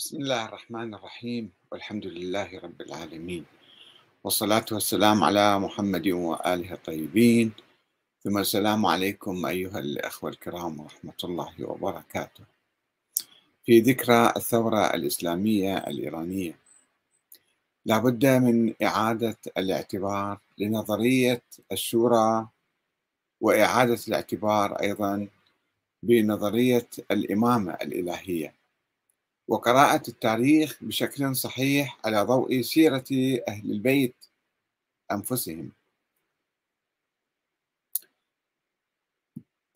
بسم الله الرحمن الرحيم والحمد لله رب العالمين والصلاة والسلام على محمد وآله الطيبين ثم السلام عليكم أيها الأخوة الكرام ورحمة الله وبركاته في ذكرى الثورة الإسلامية الإيرانية لابد من إعادة الاعتبار لنظرية الشورى وإعادة الاعتبار أيضا بنظرية الإمامة الإلهية وقراءة التاريخ بشكل صحيح على ضوء سيرة أهل البيت أنفسهم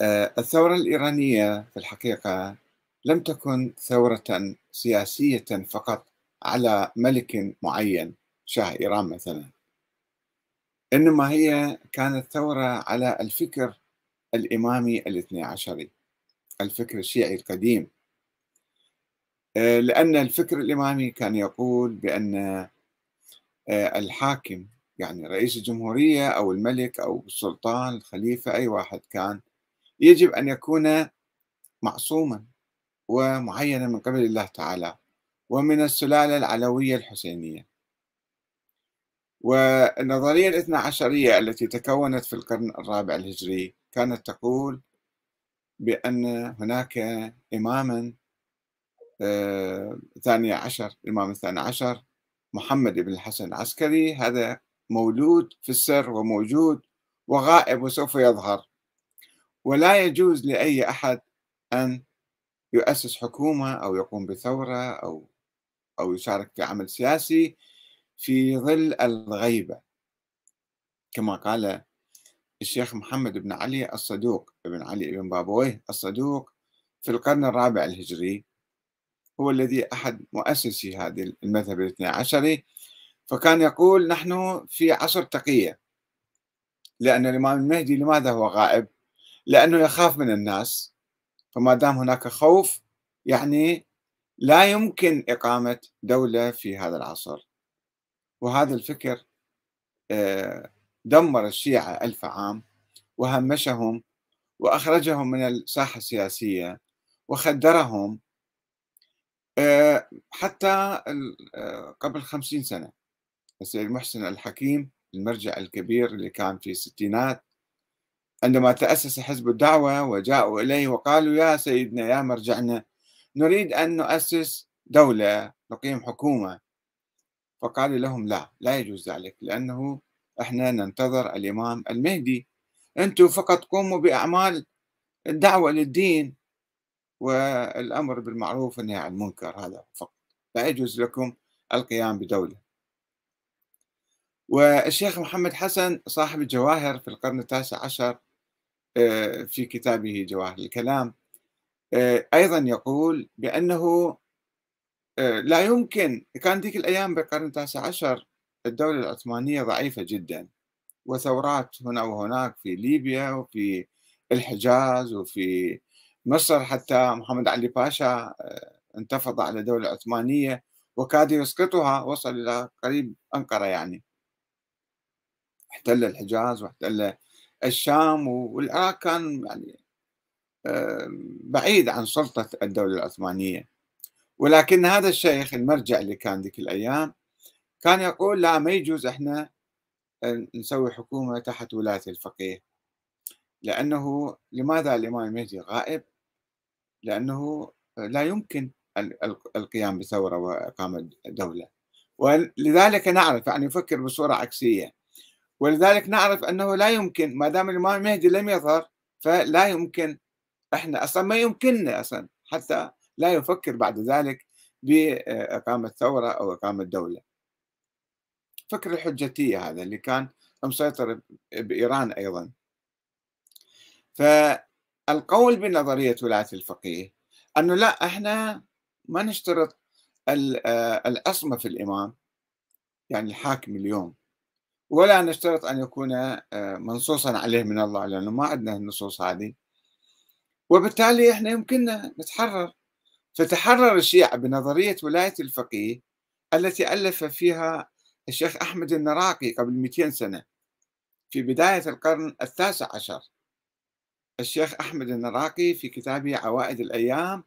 آه، الثورة الإيرانية في الحقيقة لم تكن ثورة سياسية فقط على ملك معين شاه إيران مثلا إنما هي كانت ثورة على الفكر الإمامي الاثني عشري الفكر الشيعي القديم آه، لأن الفكر الإمامي كان يقول بأن آه، الحاكم يعني رئيس الجمهورية أو الملك أو السلطان الخليفة أي واحد كان يجب أن يكون معصوما ومعينا من قبل الله تعالى ومن السلالة العلوية الحسينية والنظرية الاثنى عشرية التي تكونت في القرن الرابع الهجري كانت تقول بأن هناك إماما آه، الثانية عشر الإمام الثاني عشر محمد بن الحسن العسكري هذا مولود في السر وموجود وغائب وسوف يظهر ولا يجوز لأي أحد أن يؤسس حكومة أو يقوم بثورة أو أو يشارك في عمل سياسي في ظل الغيبة كما قال الشيخ محمد بن علي الصدوق بن علي بن بابويه الصدوق في القرن الرابع الهجري هو الذي أحد مؤسسي هذا المذهب الاثنى عشري فكان يقول نحن في عصر تقية لأن الإمام المهدي لماذا هو غائب لأنه يخاف من الناس فما دام هناك خوف يعني لا يمكن إقامة دولة في هذا العصر وهذا الفكر آه، دمر الشيعة ألف عام وهمشهم وأخرجهم من الساحة السياسية وخدرهم آه، حتى آه، قبل خمسين سنة السيد محسن الحكيم المرجع الكبير اللي كان في الستينات عندما تأسس حزب الدعوة وجاءوا إليه وقالوا يا سيدنا يا مرجعنا نريد أن نؤسس دولة نقيم حكومة فقال لهم لا لا يجوز ذلك لأنه احنا ننتظر الإمام المهدي أنتم فقط قوموا بأعمال الدعوة للدين والأمر بالمعروف والنهي عن المنكر هذا فقط لا يجوز لكم القيام بدولة والشيخ محمد حسن صاحب الجواهر في القرن التاسع عشر آه، في كتابه جواهر الكلام آه، أيضا يقول بأنه آه، لا يمكن كان ذيك الأيام بالقرن التاسع عشر الدولة العثمانية ضعيفة جدا وثورات هنا وهناك في ليبيا وفي الحجاز وفي مصر حتى محمد علي باشا انتفض على الدولة العثمانية وكاد يسقطها وصل إلى قريب أنقرة يعني احتل الحجاز واحتل الشام والعراق كان يعني بعيد عن سلطة الدولة العثمانية ولكن هذا الشيخ المرجع اللي كان ذيك الأيام كان يقول لا ما يجوز احنا نسوي حكومة تحت ولاية الفقيه لأنه لماذا الإمام المهدي غائب لأنه لا يمكن القيام بثورة وإقامة دولة ولذلك نعرف يعني يفكر بصورة عكسية ولذلك نعرف أنه لا يمكن ما دام الإمام المهدي لم يظهر فلا يمكن إحنا أصلا ما يمكننا أصلا حتى لا يفكر بعد ذلك بإقامة ثورة أو إقامة دولة فكر الحجتية هذا اللي كان مسيطر بإيران أيضا ف القول بنظرية ولاية الفقيه أنه لا إحنا ما نشترط آه، العصمة في الإمام يعني الحاكم اليوم ولا نشترط أن يكون آه، منصوصا عليه من الله لأنه ما عندنا النصوص هذه وبالتالي إحنا يمكننا نتحرر فتحرر الشيعة بنظرية ولاية الفقيه التي ألف فيها الشيخ أحمد النراقي قبل 200 سنة في بداية القرن التاسع عشر الشيخ أحمد النراقي في كتابه عوائد الأيام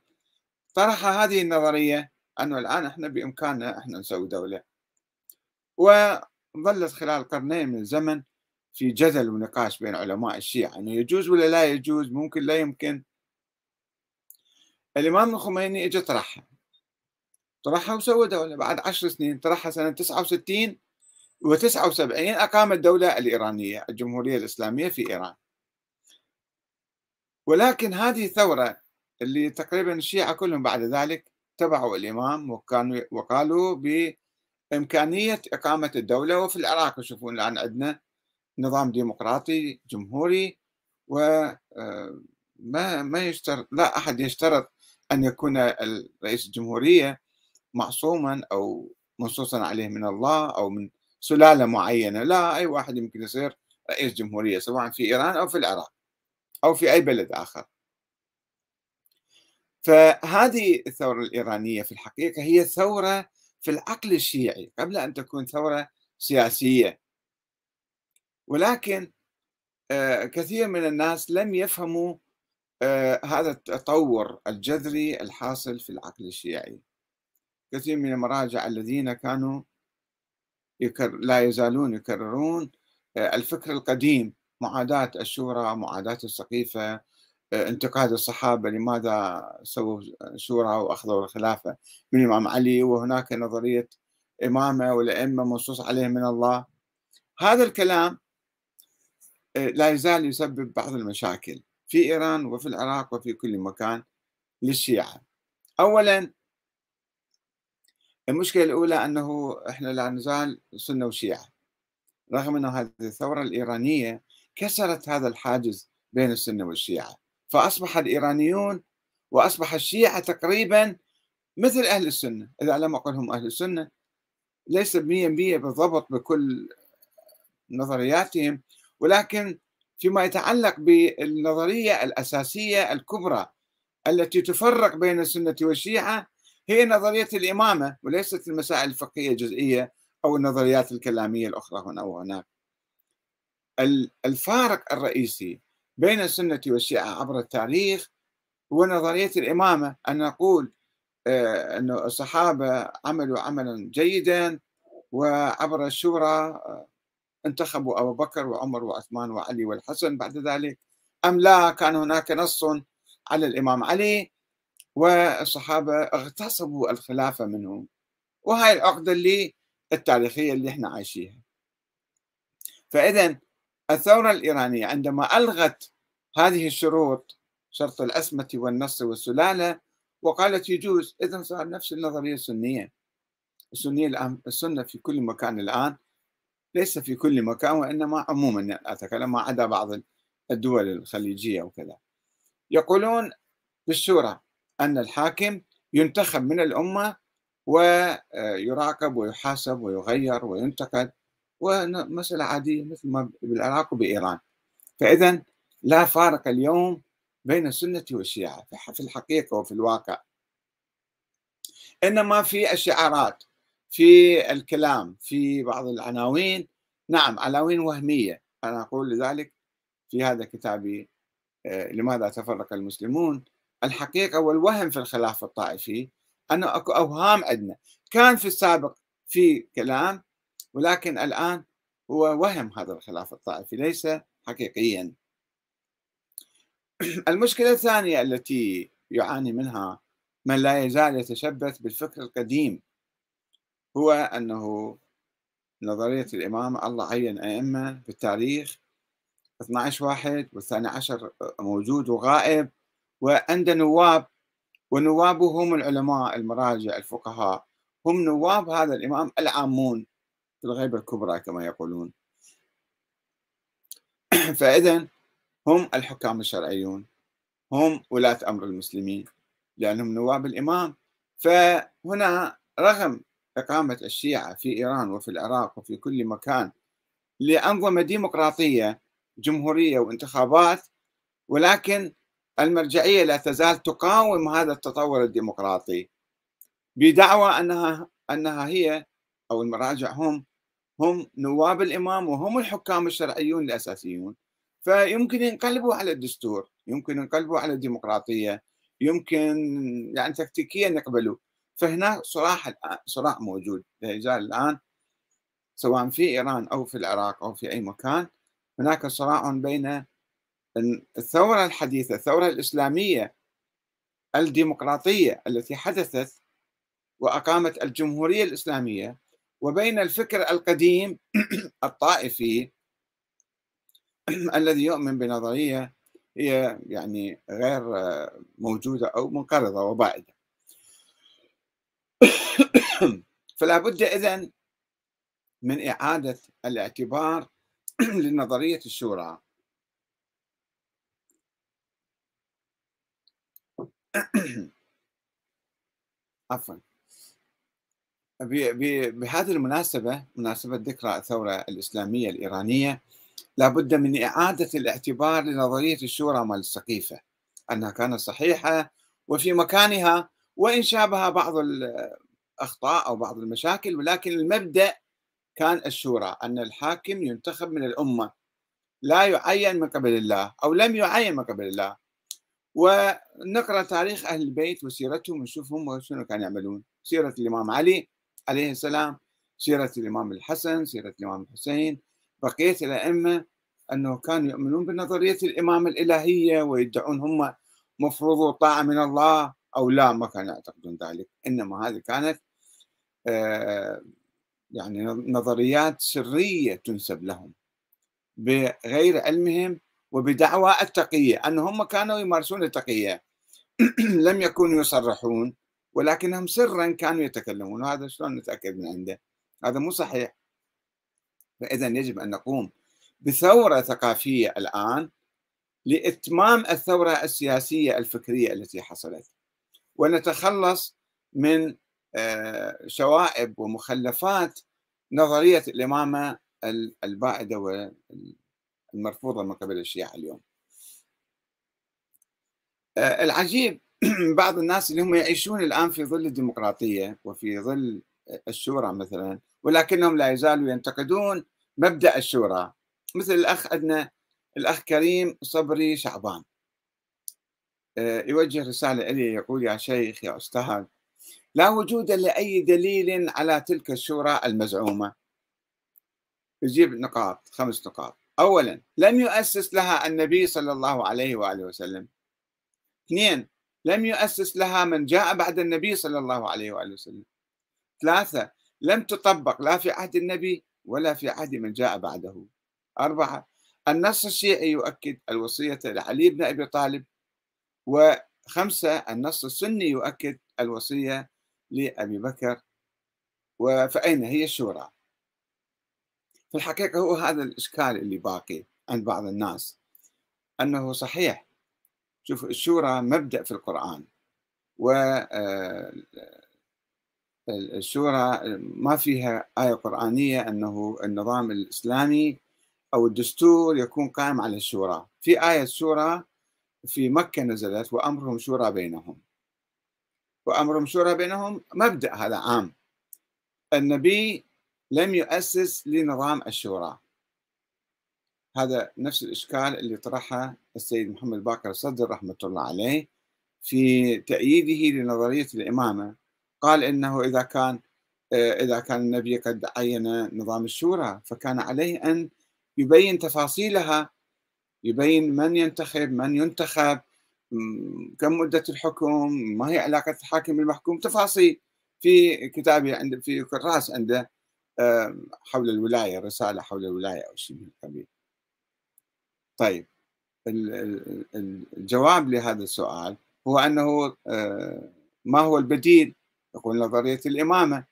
طرح هذه النظرية أنه الآن إحنا بإمكاننا إحنا نسوي دولة وظلت خلال قرنين من الزمن في جدل ونقاش بين علماء الشيعة أنه يعني يجوز ولا لا يجوز ممكن لا يمكن الإمام الخميني إجا طرحها طرحها وسوى دولة بعد عشر سنين طرحها سنة 69 و79 أقام الدولة الإيرانية الجمهورية الإسلامية في إيران ولكن هذه الثورة اللي تقريبا الشيعة كلهم بعد ذلك تبعوا الإمام وكانوا وقالوا بإمكانية إقامة الدولة وفي العراق يشوفون الآن عندنا نظام ديمقراطي جمهوري وما آه، ما يشترط لا أحد يشترط أن يكون رئيس الجمهورية معصوما أو منصوصا عليه من الله أو من سلالة معينة لا أي واحد يمكن يصير رئيس جمهورية سواء في إيران أو في العراق أو في أي بلد آخر فهذه الثورة الإيرانية في الحقيقة هي ثورة في العقل الشيعي قبل أن تكون ثورة سياسية ولكن آه، كثير من الناس لم يفهموا آه، هذا التطور الجذري الحاصل في العقل الشيعي كثير من المراجع الذين كانوا يكر لا يزالون يكررون آه، الفكر القديم معاداة الشورى معاداة السقيفة آه، انتقاد الصحابة لماذا سووا شورى وأخذوا الخلافة من الإمام علي وهناك نظرية إمامة والأئمة منصوص عليهم من الله هذا الكلام آه، لا يزال يسبب بعض المشاكل في إيران وفي العراق وفي كل مكان للشيعة أولا المشكلة الأولى أنه إحنا لا نزال سنة وشيعة رغم أن هذه الثورة الإيرانية كسرت هذا الحاجز بين السنه والشيعه فاصبح الايرانيون واصبح الشيعه تقريبا مثل اهل السنه اذا لم اقل هم اهل السنه ليس 100% بالضبط بكل نظرياتهم ولكن فيما يتعلق بالنظريه الاساسيه الكبرى التي تفرق بين السنه والشيعه هي نظريه الامامه وليست المسائل الفقهيه الجزئيه او النظريات الكلاميه الاخرى هنا وهناك الفارق الرئيسي بين السنة والشيعة عبر التاريخ هو نظرية الإمامة أن نقول آه، أن الصحابة عملوا عملا جيدا وعبر الشورى آه، انتخبوا أبو بكر وعمر وعثمان وعلي والحسن بعد ذلك أم لا كان هناك نص على الإمام علي والصحابة اغتصبوا الخلافة منه وهي العقدة اللي التاريخية اللي احنا عايشيها فإذا الثورة الإيرانية عندما ألغت هذه الشروط شرط الأسمة والنص والسلالة وقالت يجوز إذا صار نفس النظرية السنية السنية الآن السنة في كل مكان الآن ليس في كل مكان وإنما عموما أتكلم ما عدا بعض الدول الخليجية وكذا يقولون بالشورى أن الحاكم ينتخب من الأمة ويراقب ويحاسب ويغير وينتقد ومسألة عادية مثل ما بالعراق وبإيران فإذا لا فارق اليوم بين السنة والشيعة في الحقيقة وفي الواقع إنما في الشعارات في الكلام في بعض العناوين نعم عناوين وهمية أنا أقول لذلك في هذا كتابي آه، لماذا تفرق المسلمون الحقيقة والوهم في الخلاف الطائفي أنه أكو أوهام عندنا كان في السابق في كلام ولكن الآن هو وهم هذا الخلاف الطائفي ليس حقيقيا المشكلة الثانية التي يعاني منها من لا يزال يتشبث بالفكر القديم هو أنه نظرية الإمامة الله عين أئمة في التاريخ 12 واحد والثاني عشر موجود وغائب وعنده نواب ونوابه هم العلماء المراجع الفقهاء هم نواب هذا الإمام العامون الغيبة الكبرى كما يقولون فإذا هم الحكام الشرعيون هم ولاة أمر المسلمين لأنهم نواب الإمام فهنا رغم إقامة الشيعة في إيران وفي العراق وفي كل مكان لأنظمة ديمقراطية جمهورية وانتخابات ولكن المرجعية لا تزال تقاوم هذا التطور الديمقراطي بدعوى أنها أنها هي أو المراجع هم هم نواب الامام وهم الحكام الشرعيون الاساسيون فيمكن ينقلبوا على الدستور يمكن ينقلبوا على الديمقراطيه يمكن يعني تكتيكيا يقبلوا فهنا صراع صراع موجود لا الان سواء في ايران او في العراق او في اي مكان هناك صراع بين الثوره الحديثه الثوره الاسلاميه الديمقراطيه التي حدثت واقامت الجمهوريه الاسلاميه وبين الفكر القديم الطائفي الذي يؤمن بنظرية هي يعني غير موجودة أو منقرضة وبائدة فلا بد إذن من إعادة الاعتبار لنظرية الشورى عفوا بهذه المناسبة مناسبة ذكرى الثورة الإسلامية الإيرانية لابد من إعادة الاعتبار لنظرية الشورى مال السقيفة أنها كانت صحيحة وفي مكانها وإن شابها بعض الأخطاء أو بعض المشاكل ولكن المبدأ كان الشورى أن الحاكم ينتخب من الأمة لا يعين من قبل الله أو لم يعين من قبل الله ونقرأ تاريخ أهل البيت وسيرتهم ونشوفهم وشنو كانوا يعملون سيرة الإمام علي عليه السلام سيرة الإمام الحسن سيرة الإمام الحسين بقية الأئمة أنه كانوا يؤمنون بنظرية الإمامة الإلهية ويدعون هم مفروض طاعة من الله أو لا ما كانوا يعتقدون ذلك إنما هذه كانت آه، يعني نظريات سرية تنسب لهم بغير علمهم وبدعوى التقية أن هم كانوا يمارسون التقية لم يكونوا يصرحون ولكنهم سرا كانوا يتكلمون وهذا شلون نتاكد من عنده؟ هذا مو صحيح فاذا يجب ان نقوم بثوره ثقافيه الان لاتمام الثوره السياسيه الفكريه التي حصلت ونتخلص من آه، شوائب ومخلفات نظريه الامامه البائده والمرفوضه من قبل الشيعه اليوم. آه، العجيب بعض الناس اللي هم يعيشون الان في ظل الديمقراطيه وفي ظل الشورى مثلا ولكنهم لا يزالوا ينتقدون مبدا الشورى مثل الاخ عندنا الاخ كريم صبري شعبان آه، يوجه رساله الي يقول يا شيخ يا استاذ لا وجود لاي دليل على تلك الشورى المزعومه يجيب نقاط خمس نقاط اولا لم يؤسس لها النبي صلى الله عليه واله وسلم اثنين لم يؤسس لها من جاء بعد النبي صلى الله عليه وآله وسلم ثلاثة لم تطبق لا في عهد النبي ولا في عهد من جاء بعده أربعة النص الشيعي يؤكد الوصية لعلي بن أبي طالب وخمسة النص السني يؤكد الوصية لأبي بكر فأين هي الشورى في الحقيقة هو هذا الإشكال اللي باقي عند بعض الناس أنه صحيح شوف الشورى مبدأ في القرآن و آه، الشورى ما فيها آية قرآنية أنه النظام الإسلامي أو الدستور يكون قائم على الشورى في آية الشورى في مكة نزلت وأمرهم شورى بينهم وأمرهم شورى بينهم مبدأ هذا عام النبي لم يؤسس لنظام الشورى هذا نفس الإشكال اللي طرحه السيد محمد باقر الصدر رحمة الله عليه في تأييده لنظرية الإمامة قال إنه إذا كان آه، إذا كان النبي قد عين نظام الشورى فكان عليه أن يبين تفاصيلها يبين من ينتخب من ينتخب كم مدة الحكم ما هي علاقة الحاكم بالمحكوم تفاصيل في كتابه عند في كراس عنده آه، حول الولاية رسالة حول الولاية أو شيء من القبيل طيب الجواب لهذا السؤال هو أنه آه، ما هو البديل يقول نظرية الإمامة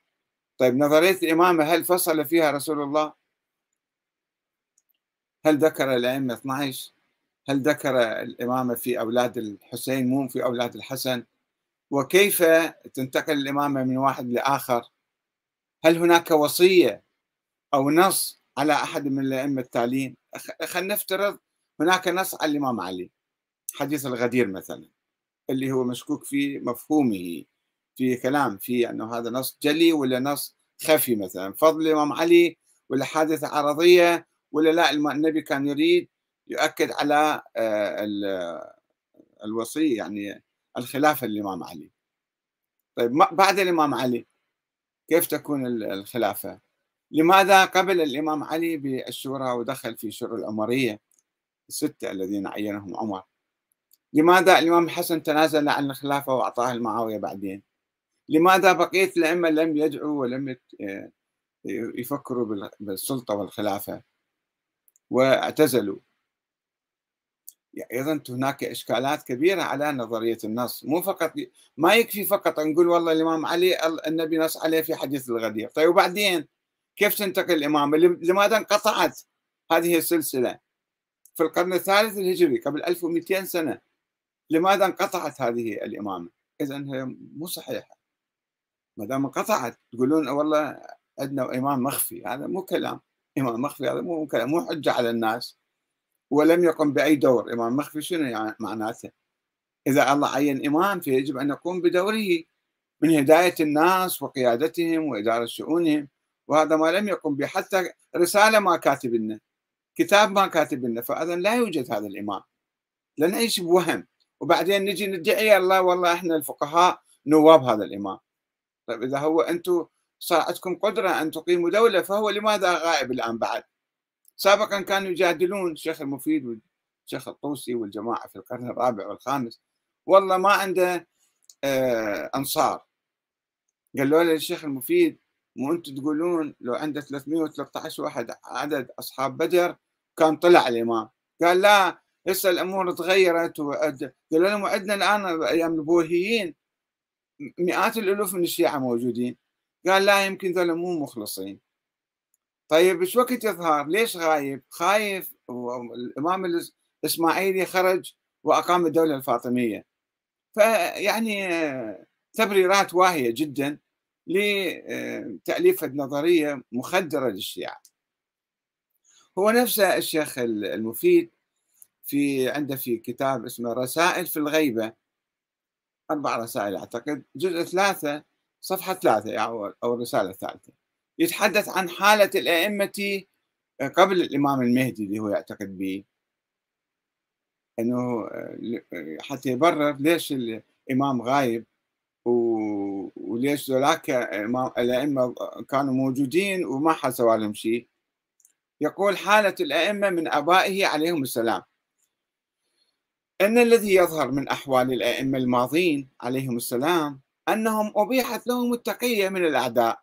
طيب نظرية الإمامة هل فصل فيها رسول الله هل ذكر الأئمة 12 هل ذكر الإمامة في أولاد الحسين مو في أولاد الحسن وكيف تنتقل الإمامة من واحد لآخر هل هناك وصية أو نص على أحد من الأئمة التالين خلينا نفترض هناك نص على الإمام علي حديث الغدير مثلا اللي هو مشكوك في مفهومه في كلام في أنه هذا نص جلي ولا نص خفي مثلا فضل الإمام علي ولا حادثة عرضية ولا لا النبي كان يريد يؤكد على آه، الوصية يعني الخلافة للإمام علي طيب بعد الإمام علي كيف تكون الخلافة لماذا قبل الإمام علي بالشورى ودخل في شورى العمرية الستة الذين عينهم عمر لماذا الإمام الحسن تنازل عن الخلافة وأعطاها لمعاوية بعدين لماذا بقية الأئمة لم يدعوا ولم آه، يفكروا بالسلطة والخلافة واعتزلوا ايضا هناك اشكالات كبيره على نظريه النص مو فقط ما يكفي فقط نقول والله الامام علي النبي نص عليه في حديث الغدير طيب وبعدين كيف تنتقل الامامه لماذا انقطعت هذه السلسله في القرن الثالث الهجري قبل 1200 سنة لماذا انقطعت هذه الإمامة إذا هي مو صحيحة ما دام انقطعت تقولون والله عندنا إمام مخفي هذا مو كلام إمام مخفي هذا مو كلام مو حجة على الناس ولم يقم بأي دور إمام مخفي شنو يعني معناته إذا الله عين إمام فيجب أن يقوم بدوره من هداية الناس وقيادتهم وإدارة شؤونهم وهذا ما لم يقم به حتى رسالة ما كاتب لنا كتاب ما كاتب لنا فاذا لا يوجد هذا الامام لا نعيش بوهم وبعدين نجي ندعي إيه الله والله احنا الفقهاء نواب هذا الامام طيب اذا هو انتم صار عندكم قدره ان تقيموا دوله فهو لماذا غائب الان بعد؟ سابقا كانوا يجادلون الشيخ المفيد والشيخ الطوسي والجماعه في القرن الرابع والخامس والله ما عنده آه انصار قالوا له الشيخ المفيد مو انتم تقولون لو عنده 313 واحد عدد اصحاب بدر كان طلع الامام قال لا هسه الامور تغيرت قال لهم عندنا الان ايام البوهيين مئات الالوف من الشيعه موجودين قال لا يمكن ذولا مو مخلصين طيب ايش وقت يظهر؟ ليش غايب؟ خايف الامام الاسماعيلي خرج واقام الدوله الفاطميه فيعني تبريرات واهيه جدا لتاليف نظريه مخدره للشيعه هو نفسه الشيخ المفيد في عنده في كتاب اسمه رسائل في الغيبة أربع رسائل أعتقد جزء ثلاثة صفحة ثلاثة أو أو الرسالة الثالثة يتحدث عن حالة الأئمة قبل الإمام المهدي اللي هو يعتقد به أنه آه، حتى يبرر ليش الإمام غايب وليش ذولاك الأئمة كانوا موجودين وما حصلوا لهم شيء يقول حالة الأئمة من آبائه عليهم السلام إن الذي يظهر من أحوال الأئمة الماضين عليهم السلام أنهم أبيحت لهم التقية من الأعداء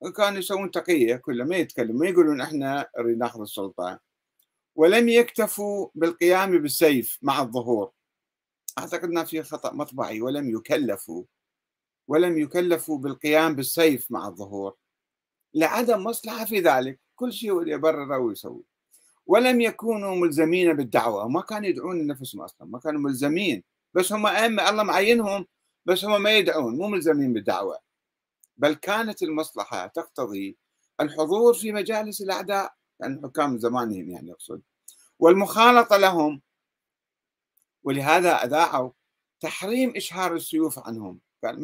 وكانوا يسوون تقية كل ما يتكلم ما يقولون إحنا نريد ناخذ السلطة ولم يكتفوا بالقيام بالسيف مع الظهور أعتقدنا في خطأ مطبعي ولم يكلفوا ولم يكلفوا بالقيام بالسيف مع الظهور لعدم مصلحة في ذلك كل شيء هو يبرر يبرره ويسوي ولم يكونوا ملزمين بالدعوه ما كانوا يدعون لنفسهم اصلا ما كانوا ملزمين بس هم ائمه الله معينهم بس هم ما يدعون مو ملزمين بالدعوه بل كانت المصلحه تقتضي الحضور في مجالس الاعداء يعني حكام زمانهم يعني اقصد والمخالطه لهم ولهذا اذاعوا تحريم اشهار السيوف عنهم قال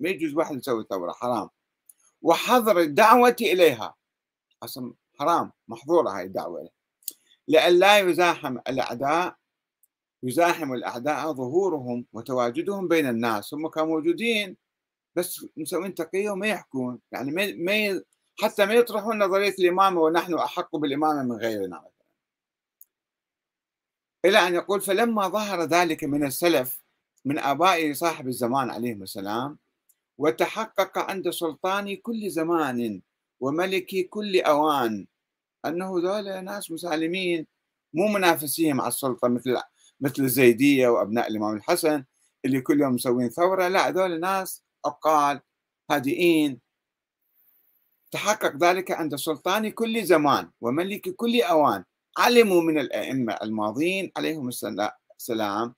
ما يجوز واحد يسوي ثوره حرام وحظر الدعوه اليها أصلا حرام محظورة هاي الدعوة لأن لئلا يزاحم الأعداء يزاحم الأعداء ظهورهم وتواجدهم بين الناس هم كانوا موجودين بس مسوين تقية وما يحكون يعني ما حتى ما يطرحون نظرية الإمامة ونحن أحق بالإمامة من غيرنا إلى أن يقول فلما ظهر ذلك من السلف من اباء صاحب الزمان عليهم السلام وتحقق عند سلطان كل زمان وملك كل أوان أنه ذولا ناس مسالمين مو منافسيهم على السلطة مثل مثل الزيدية وأبناء الإمام الحسن اللي كل يوم مسوين ثورة لا هذول ناس عقال هادئين تحقق ذلك عند سلطان كل زمان وملك كل أوان علموا من الأئمة الماضين عليهم السلام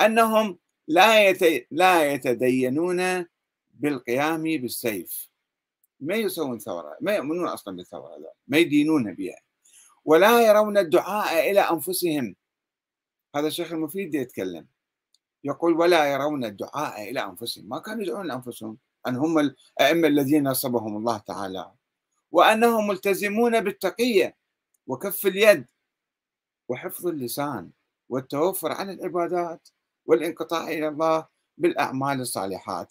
أنهم لا لا يتدينون بالقيام بالسيف ما يسوون ثورة ما يؤمنون أصلا بالثورة لا. ما يدينون بها ولا يرون الدعاء إلى أنفسهم هذا الشيخ المفيد يتكلم يقول ولا يرون الدعاء إلى أنفسهم ما كانوا يدعون أنفسهم أن هم الأئمة الذين نصبهم الله تعالى وأنهم ملتزمون بالتقية وكف اليد وحفظ اللسان والتوفر عن العبادات والانقطاع إلى الله بالأعمال الصالحات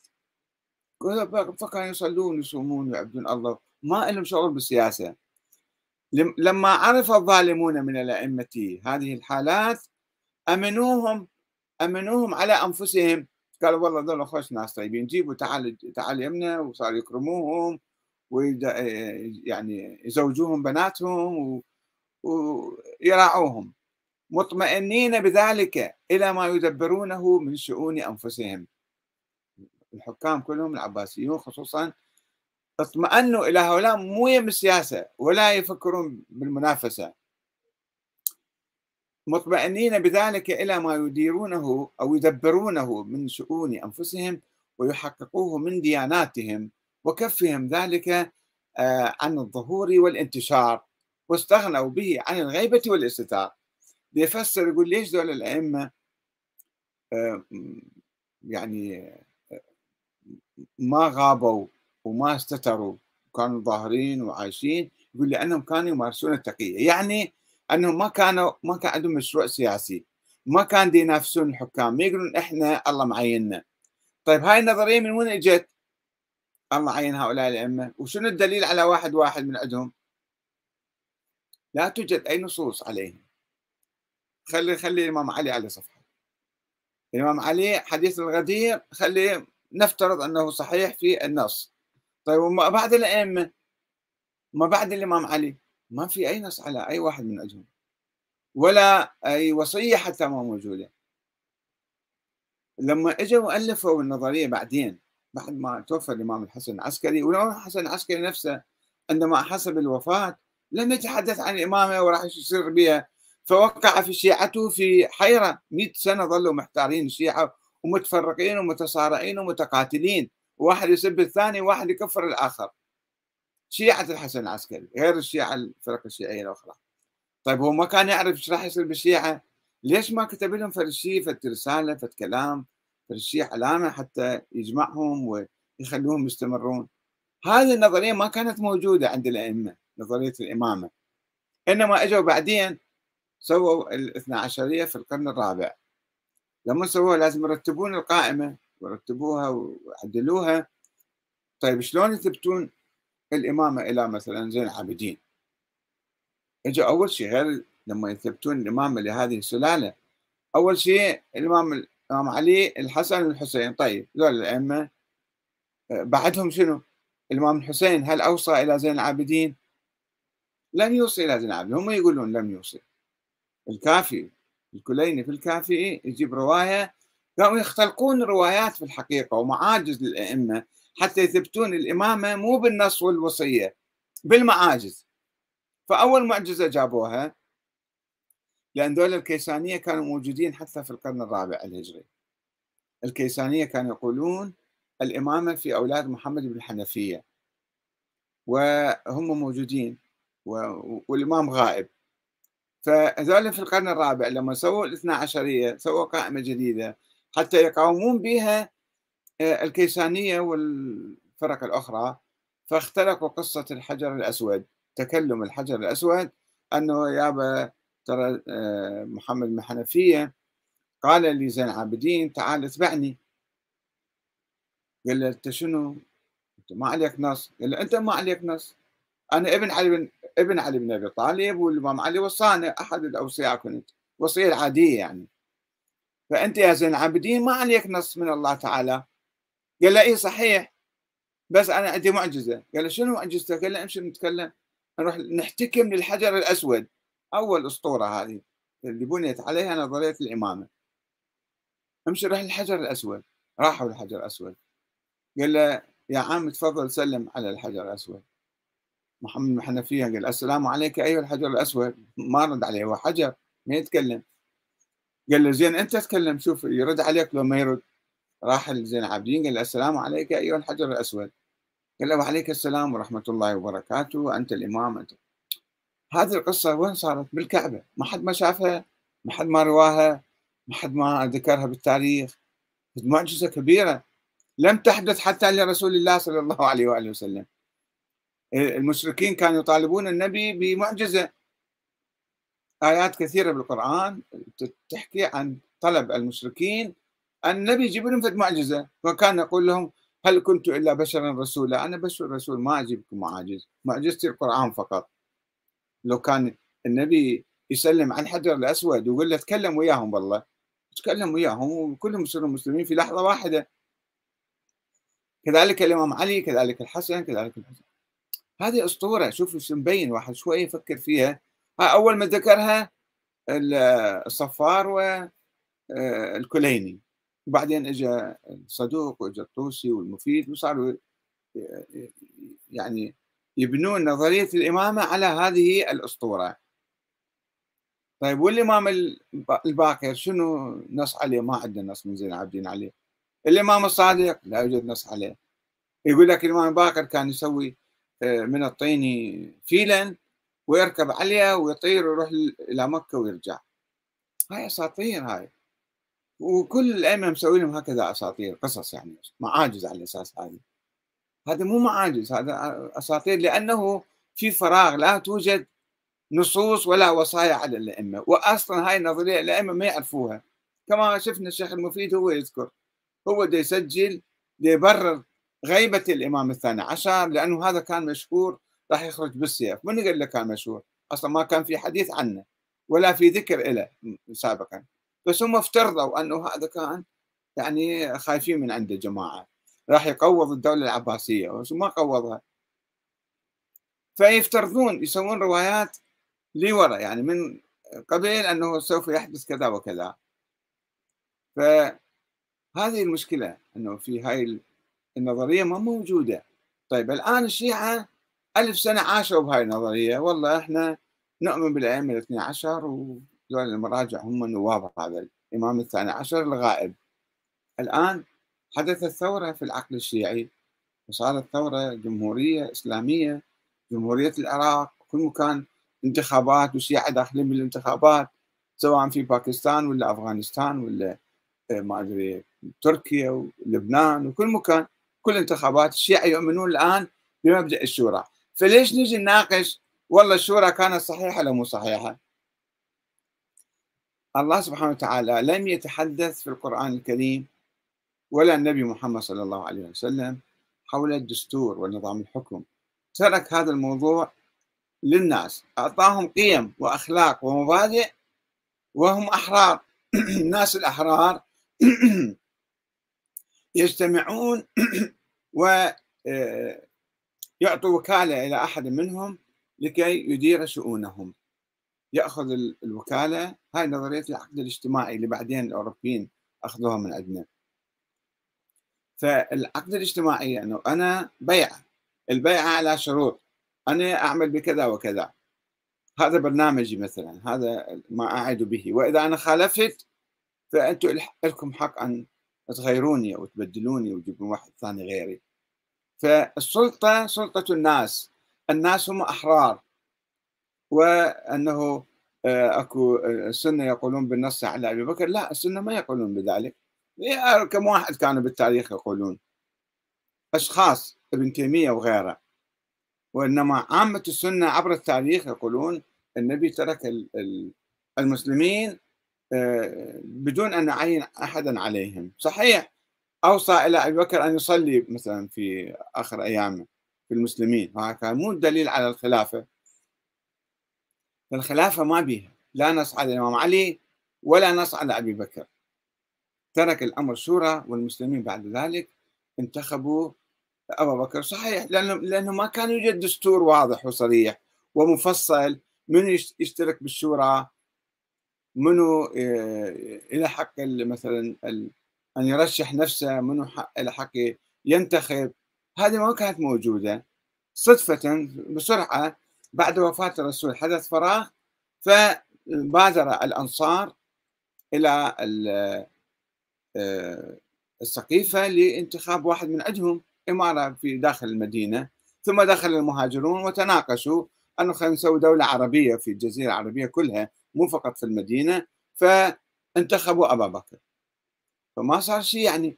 فكانوا يصلون ويصومون ويعبدون الله ما لهم شغل بالسياسه لما عرف الظالمون من الائمه هذه الحالات امنوهم امنوهم على انفسهم قالوا والله ذول خوش ناس طيبين جيبوا تعال تعال يمنا وصاروا يكرموهم يعني يزوجوهم بناتهم ويراعوهم مطمئنين بذلك الى ما يدبرونه من شؤون انفسهم الحكام كلهم العباسيون خصوصا اطمأنوا إلى هؤلاء مو يم السياسة ولا يفكرون بالمنافسة مطمئنين بذلك إلى ما يديرونه أو يدبرونه من شؤون أنفسهم ويحققوه من دياناتهم وكفهم ذلك آه، عن الظهور والانتشار واستغنوا به عن الغيبة والاستتار بيفسر يقول ليش دول الأئمة آه، يعني ما غابوا وما استتروا كانوا ظاهرين وعايشين يقول لانهم كانوا يمارسون التقيه يعني انهم ما كانوا ما كان عندهم مشروع سياسي ما كان ينافسون الحكام يقولون احنا الله معيننا طيب هاي النظريه من وين اجت؟ الله عين هؤلاء الائمه وشنو الدليل على واحد واحد من عندهم؟ لا توجد اي نصوص عليهم خلي خلي الامام علي على صفحه الامام علي حديث الغدير خليه نفترض أنه صحيح في النص طيب وما بعد الأئمة ما بعد الإمام علي ما في أي نص على أي واحد من عندهم ولا أي وصية حتى ما موجودة لما اجوا ألفوا النظرية بعدين بعد ما توفى الإمام الحسن العسكري والإمام الحسن العسكري نفسه عندما حسب الوفاة لم يتحدث عن الإمامة وراح يصير بها فوقع في شيعته في حيرة 100 سنة ظلوا محتارين الشيعة ومتفرقين ومتصارعين ومتقاتلين واحد يسب الثاني وواحد يكفر الآخر شيعة الحسن العسكري غير الشيعة الفرق الشيعية الأخرى طيب هو ما كان يعرف ايش راح يصير بالشيعة ليش ما كتب لهم فرشي فت رسالة فت كلام فرشي علامة حتى يجمعهم ويخلوهم يستمرون هذه النظرية ما كانت موجودة عند الأئمة نظرية الإمامة إنما أجوا بعدين سووا الاثنى عشرية في القرن الرابع لما سووها لازم يرتبون القائمه ورتبوها وعدلوها طيب شلون يثبتون الامامه الى مثلا زين العابدين إجا اول شيء غير لما يثبتون الامامه لهذه السلاله اول شيء الامام الامام علي الحسن والحسين طيب ذول الائمه آه، بعدهم شنو؟ الامام الحسين هل اوصى الى زين العابدين؟ لم يوصي الى زين العابدين هم يقولون لم يوصي الكافي الكليني في الكافي يجيب روايه كانوا يختلقون روايات في الحقيقه ومعاجز للائمه حتى يثبتون الامامه مو بالنص والوصيه بالمعاجز فاول معجزه جابوها لان دول الكيسانيه كانوا موجودين حتى في القرن الرابع الهجري الكيسانيه كانوا يقولون الامامه في اولاد محمد بن الحنفيه وهم موجودين والامام غائب فهذول في القرن الرابع لما سووا الاثنا عشرية سووا قائمة جديدة حتى يقاومون بها آه، الكيسانية والفرق الأخرى فاختلقوا قصة الحجر الأسود تكلم الحجر الأسود أنه يابا ترى آه، محمد بن حنفية قال لي زين العابدين تعال اتبعني قال له انت شنو؟ انت ما عليك نص قال له انت ما عليك نص انا ابن علي بن ابن علي بن ابي طالب والامام علي وصانا احد الاوصياء كنت وصيه العاديه يعني فانت يا زين العابدين ما عليك نص من الله تعالى قال له اي صحيح بس انا عندي معجزه قال له شنو معجزتك؟ قال له امشي نتكلم نروح نحتكم للحجر الاسود اول اسطوره هذه اللي بنيت عليها نظريه الامامه امشي روح للحجر الاسود راحوا للحجر الاسود قال له يا عم تفضل سلم على الحجر الاسود محمد الحنفية قال السلام عليك أيها الحجر الأسود ما رد عليه هو حجر ما يتكلم قال له زين أنت تكلم شوف يرد عليك لو ما يرد راح لزين العابدين قال السلام عليك أيها الحجر الأسود قال له وعليك السلام ورحمة الله وبركاته أنت الإمام أنت هذه القصة وين صارت بالكعبة ما حد ما شافها ما حد ما رواها ما حد ما ذكرها بالتاريخ معجزة كبيرة لم تحدث حتى لرسول الله صلى الله عليه وآله وسلم المشركين كانوا يطالبون النبي بمعجزة آيات كثيرة بالقرآن تحكي عن طلب المشركين النبي يجيب لهم فد معجزة وكان يقول لهم هل كنت إلا بشرا رسولا أنا بشر رسول ما أجيبكم معاجز معجزتي القرآن فقط لو كان النبي يسلم عن الحجر الأسود ويقول له تكلم وياهم والله تكلم وياهم وكلهم يصيرون مسلمين في لحظة واحدة كذلك الإمام علي كذلك الحسن كذلك الحسن هذه اسطوره شوف شو مبين واحد شوي يفكر فيها ها اول ما ذكرها الصفار والكليني آه، وبعدين اجى الصدوق واجى الطوسي والمفيد وصاروا آه، يعني يبنون نظريه الامامه على هذه الاسطوره طيب والامام الباقر شنو نص عليه؟ ما عندنا نص من زين العابدين عليه. الامام الصادق لا يوجد نص عليه. يقول لك الامام الباقر كان يسوي آه، من الطين فيلا ويركب عليها ويطير ويروح إلى مكة ويرجع هاي أساطير هاي وكل الأئمة مسوي لهم هكذا أساطير قصص يعني معاجز على الأساس هذه هذا مو معاجز هذا أساطير لأنه في فراغ لا توجد نصوص ولا وصايا على الأئمة وأصلا هاي النظرية الأئمة ما يعرفوها كما شفنا الشيخ المفيد هو يذكر هو دا يسجل يبرر غيبة الإمام الثاني عشر لأنه هذا كان مشهور راح يخرج بالسيف من قال له كان مشهور أصلا ما كان في حديث عنه ولا في ذكر له سابقا بس هم افترضوا أنه هذا كان يعني خايفين من عنده جماعة راح يقوض الدولة العباسية وما قوضها فيفترضون يسوون روايات لورا يعني من قبل أنه سوف يحدث كذا وكذا فهذه المشكلة أنه في هاي النظرية ما موجودة طيب الآن الشيعة ألف سنة عاشوا بهاي النظرية والله إحنا نؤمن بالأئمة الاثنى عشر ودول المراجع هم النواب هذا الإمام الثاني عشر الغائب الآن حدثت ثورة في العقل الشيعي وصارت ثورة جمهورية إسلامية جمهورية العراق كل مكان انتخابات وشيعة داخلين بالانتخابات سواء في باكستان ولا أفغانستان ولا آه، ما أدري تركيا ولبنان وكل مكان كل انتخابات الشيعة يؤمنون الآن بمبدأ الشورى فليش نجي نناقش والله الشورى كانت صحيحة لو مو صحيحة الله سبحانه وتعالى لم يتحدث في القرآن الكريم ولا النبي محمد صلى الله عليه وسلم حول الدستور ونظام الحكم ترك هذا الموضوع للناس أعطاهم قيم وأخلاق ومبادئ وهم أحرار الناس الأحرار يجتمعون و آه، يعطوا وكالة إلى أحد منهم لكي يدير شؤونهم يأخذ الوكالة هاي نظرية العقد الاجتماعي اللي بعدين الأوروبيين أخذوها من عندنا فالعقد الاجتماعي أنه يعني أنا بيعة البيعة على شروط أنا أعمل بكذا وكذا هذا برنامجي مثلا هذا ما أعد به وإذا أنا خالفت فأنتم لكم حق أن تغيروني أو تبدلوني وتجيبون واحد ثاني غيري فالسلطة سلطة الناس الناس هم أحرار وأنه آه، أكو آه، السنة يقولون بالنص على أبي بكر لا السنة ما يقولون بذلك كم واحد كانوا بالتاريخ يقولون أشخاص ابن تيمية وغيره وإنما عامة السنة عبر التاريخ يقولون النبي ترك المسلمين بدون ان اعين احدا عليهم صحيح اوصى الى ابي بكر ان يصلي مثلا في اخر ايامه في المسلمين وهكذا مو دليل على الخلافه الخلافه ما بيها لا نص على الامام علي ولا نص على ابي بكر ترك الامر شورى والمسلمين بعد ذلك انتخبوا ابا بكر صحيح لانه لانه ما كان يوجد دستور واضح وصريح ومفصل من يشترك بالشورى منو آه، إلى حق مثلا أن يرشح نفسه منو إلى حق ينتخب هذه ما كانت موجودة صدفة بسرعة بعد وفاة الرسول حدث فراغ فبادر الأنصار إلى آه، السقيفة لانتخاب واحد من عندهم إمارة في داخل المدينة ثم دخل المهاجرون وتناقشوا أنه خلينا نسوي دولة عربية في الجزيرة العربية كلها مو فقط في المدينة فانتخبوا أبا بكر فما صار شيء يعني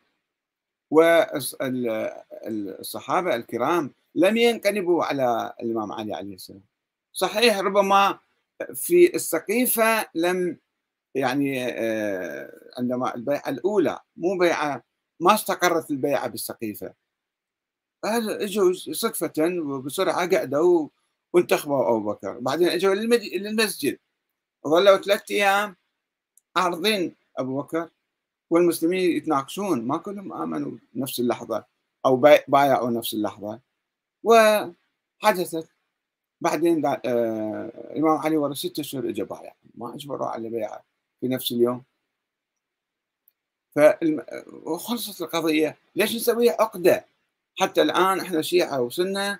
والصحابة الكرام لم ينقلبوا على الإمام علي عليه السلام صحيح ربما في السقيفة لم يعني آه، عندما البيعة الأولى مو بيعة ما استقرت البيعة بالسقيفة هذا اجوا صدفة وبسرعة قعدوا وانتخبوا أبو بكر بعدين اجوا للمسجد ظلوا ثلاثة أيام عارضين أبو بكر والمسلمين يتناقشون ما كلهم آمنوا نفس اللحظة أو بايعوا نفس اللحظة وحدثت بعدين آه الإمام علي ورا ستة أشهر إجا بايع ما أجبروا على بيعه في نفس اليوم فخلصت القضية ليش نسويها عقدة حتى الآن إحنا شيعة وسنة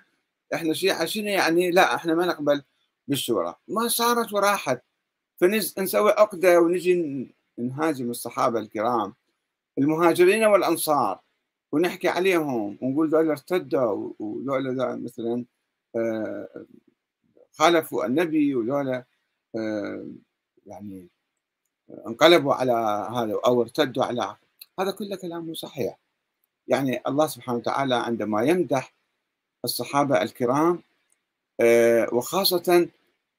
إحنا شيعة شنو يعني لا إحنا ما نقبل بالشورى ما صارت وراحت فنسوي عقده ونجي نهاجم الصحابه الكرام المهاجرين والانصار ونحكي عليهم ونقول دول ارتدوا ودول مثلا آه، خالفوا النبي ودول آه، يعني انقلبوا على هذا او ارتدوا على هذا كله كلام مو صحيح يعني الله سبحانه وتعالى عندما يمدح الصحابه الكرام آه، وخاصه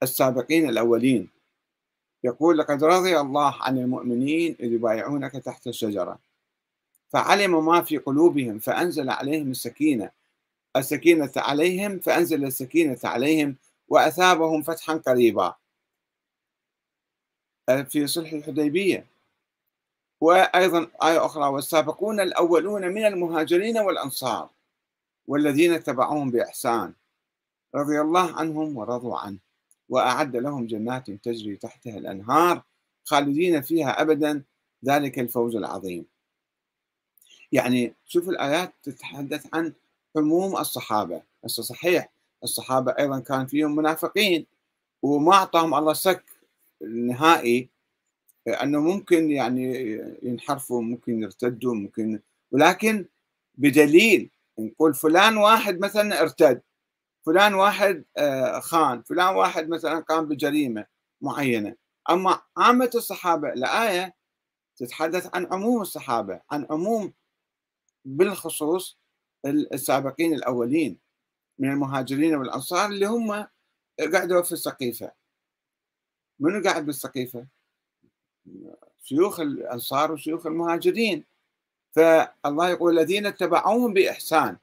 السابقين الاولين يقول لقد رضي الله عن المؤمنين إذ يبايعونك تحت الشجرة فعلم ما في قلوبهم فأنزل عليهم السكينة السكينة عليهم فأنزل السكينة عليهم وأثابهم فتحا قريبا آه، في صلح الحديبية وأيضا آية أخرى والسابقون الأولون من المهاجرين والأنصار والذين اتبعوهم بإحسان رضي الله عنهم ورضوا عنه وأعد لهم جنات تجري تحتها الأنهار خالدين فيها أبدا ذلك الفوز العظيم يعني شوف الآيات تتحدث عن عموم الصحابة هسه صحيح الصحابة أيضا كان فيهم منافقين وما أعطاهم الله سك نهائي أنه ممكن يعني ينحرفوا ممكن يرتدوا ممكن ولكن بدليل نقول فلان واحد مثلا ارتد فلان واحد آه، خان فلان واحد مثلا قام بجريمه معينه اما عامه الصحابه الايه تتحدث عن عموم الصحابه عن عموم بالخصوص السابقين الاولين من المهاجرين والانصار اللي هم قعدوا في السقيفه منو قاعد بالسقيفه؟ شيوخ الانصار وشيوخ المهاجرين فالله يقول الذين اتبعوهم باحسان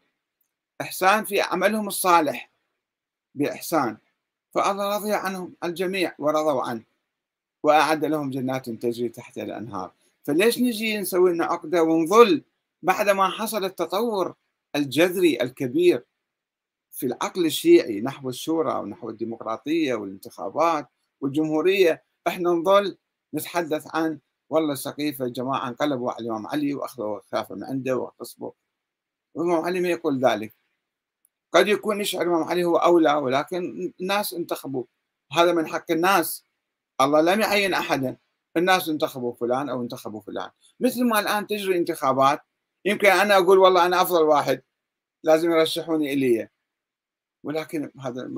احسان في عملهم الصالح بإحسان فالله رضي عنهم الجميع ورضوا عنه وأعد لهم جنات تجري تحت الأنهار فليش نجي نسوي لنا عقدة ونظل بعد ما حصل التطور الجذري الكبير في العقل الشيعي نحو الشورى ونحو الديمقراطية والانتخابات والجمهورية احنا نظل نتحدث عن والله السقيفة جماعة انقلبوا على الإمام علي وأخذوا الخلافة من عنده واغتصبوا الإمام علي ما يقول ذلك قد يكون يشعر الإمام علي هو أولى ولكن الناس انتخبوا هذا من حق الناس الله لم يعين أحدا الناس انتخبوا فلان أو انتخبوا فلان مثل ما الآن تجري انتخابات يمكن أنا أقول والله أنا أفضل واحد لازم يرشحوني إلي ولكن هذا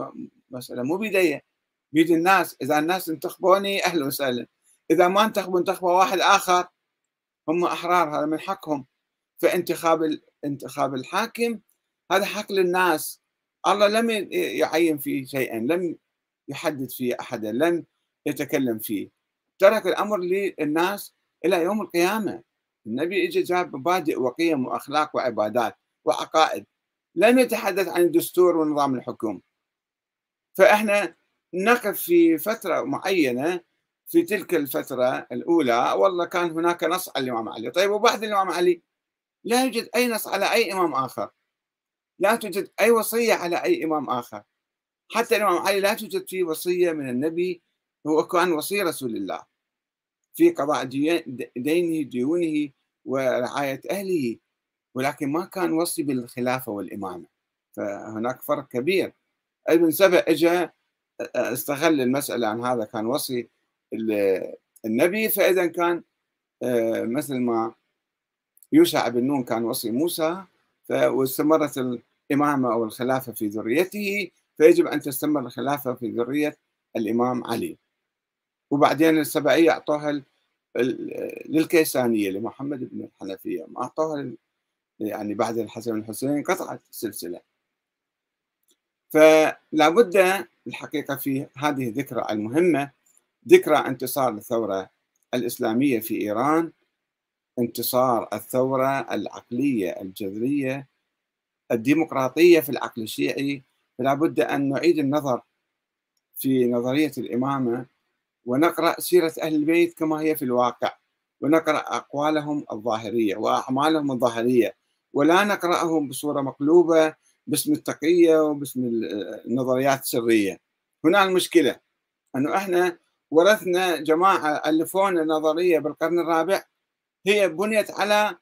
مسألة مو بيدي بيد الناس إذا الناس انتخبوني أهلا وسهلا إذا ما انتخبوا انتخبوا واحد آخر هم أحرار هذا من حقهم فانتخاب انتخاب الحاكم هذا حق للناس الله لم يعين فيه شيئا لم يحدد فيه أحدا لم يتكلم فيه ترك الأمر للناس إلى يوم القيامة النبي إجا جاب مبادئ وقيم وأخلاق وعبادات وعقائد لم يتحدث عن الدستور ونظام الحكم فإحنا نقف في فترة معينة في تلك الفترة الأولى والله كان هناك نص على الإمام علي طيب وبعد الإمام علي لا يوجد أي نص على أي إمام آخر لا توجد أي وصية على أي إمام آخر حتى الإمام علي لا توجد فيه وصية من النبي هو كان وصي رسول الله في قضاء دينه ديونه ورعاية أهله ولكن ما كان وصي بالخلافة والإمامة فهناك فرق كبير ابن سبع اجى استغل المسألة عن هذا كان وصي النبي فإذا كان آه، مثل ما يوشع بن نون كان وصي موسى واستمرت الإمامة أو الخلافة في ذريته فيجب أن تستمر الخلافة في ذرية الإمام علي وبعدين السبعية أعطوها للكيسانية لمحمد بن الحنفية ما أعطوها يعني بعد الحسن الحسين قطعت السلسلة فلا بد الحقيقة في هذه الذكرى المهمة ذكرى انتصار الثورة الإسلامية في إيران انتصار الثورة العقلية الجذرية الديمقراطية في العقل الشيعي فلا بد أن نعيد النظر في نظرية الإمامة ونقرأ سيرة أهل البيت كما هي في الواقع ونقرأ أقوالهم الظاهرية وأعمالهم الظاهرية ولا نقرأهم بصورة مقلوبة باسم التقية وباسم النظريات السرية هنا المشكلة أنه إحنا ورثنا جماعة ألفونا نظرية بالقرن الرابع هي بنيت على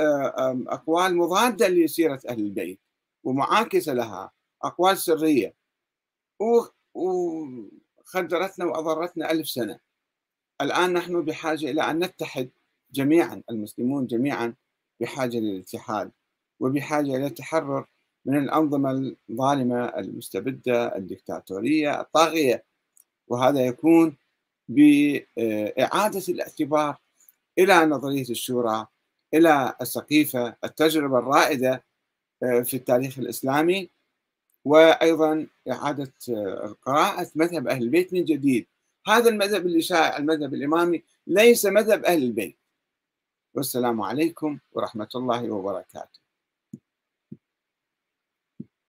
آه، أقوال مضادة لسيرة أهل البيت ومعاكسة لها أقوال سرية وخدرتنا وأضرتنا ألف سنة الآن نحن بحاجة إلى أن نتحد جميعا المسلمون جميعا بحاجة للاتحاد وبحاجة إلى التحرر من الأنظمة الظالمة المستبدة الدكتاتورية الطاغية وهذا يكون بإعادة الاعتبار الى نظريه الشورى الى السقيفه التجربه الرائده آه، في التاريخ الاسلامي وايضا اعاده آه، قراءه مذهب اهل البيت من جديد هذا المذهب اللي شائع المذهب الامامي ليس مذهب اهل البيت والسلام عليكم ورحمه الله وبركاته